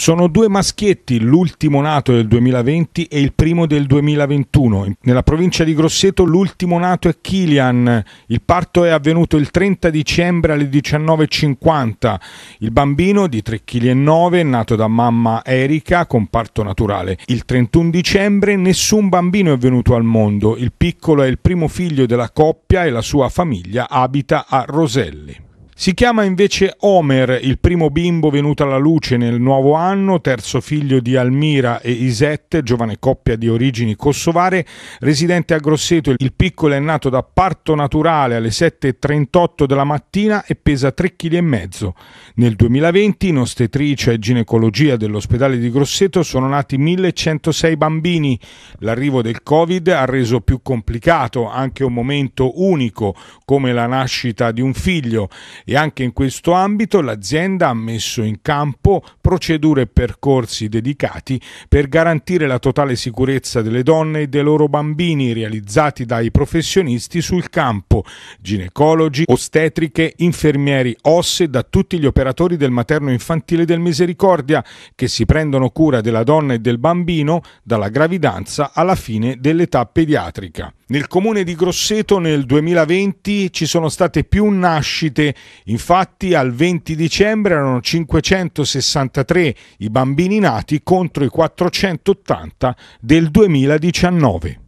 Sono due maschietti, l'ultimo nato del 2020 e il primo del 2021. Nella provincia di Grosseto l'ultimo nato è Kilian. Il parto è avvenuto il 30 dicembre alle 19.50. Il bambino di 3,9 kg è nato da mamma Erika con parto naturale. Il 31 dicembre nessun bambino è venuto al mondo. Il piccolo è il primo figlio della coppia e la sua famiglia abita a Roselli. Si chiama invece Omer, il primo bimbo venuto alla luce nel nuovo anno, terzo figlio di Almira e Isette, giovane coppia di origini kosovare, residente a Grosseto. Il piccolo è nato da parto naturale alle 7.38 della mattina e pesa 3,5 kg. Nel 2020, in ostetricia e ginecologia dell'ospedale di Grosseto, sono nati 1.106 bambini. L'arrivo del Covid ha reso più complicato anche un momento unico come la nascita di un figlio e anche in questo ambito l'azienda ha messo in campo procedure e percorsi dedicati per garantire la totale sicurezza delle donne e dei loro bambini realizzati dai professionisti sul campo, ginecologi, ostetriche, infermieri osse da tutti gli operatori del materno infantile del Misericordia che si prendono cura della donna e del bambino dalla gravidanza alla fine dell'età pediatrica. Nel comune di Grosseto nel 2020 ci sono state più nascite, infatti al 20 dicembre erano 563 i bambini nati contro i 480 del 2019.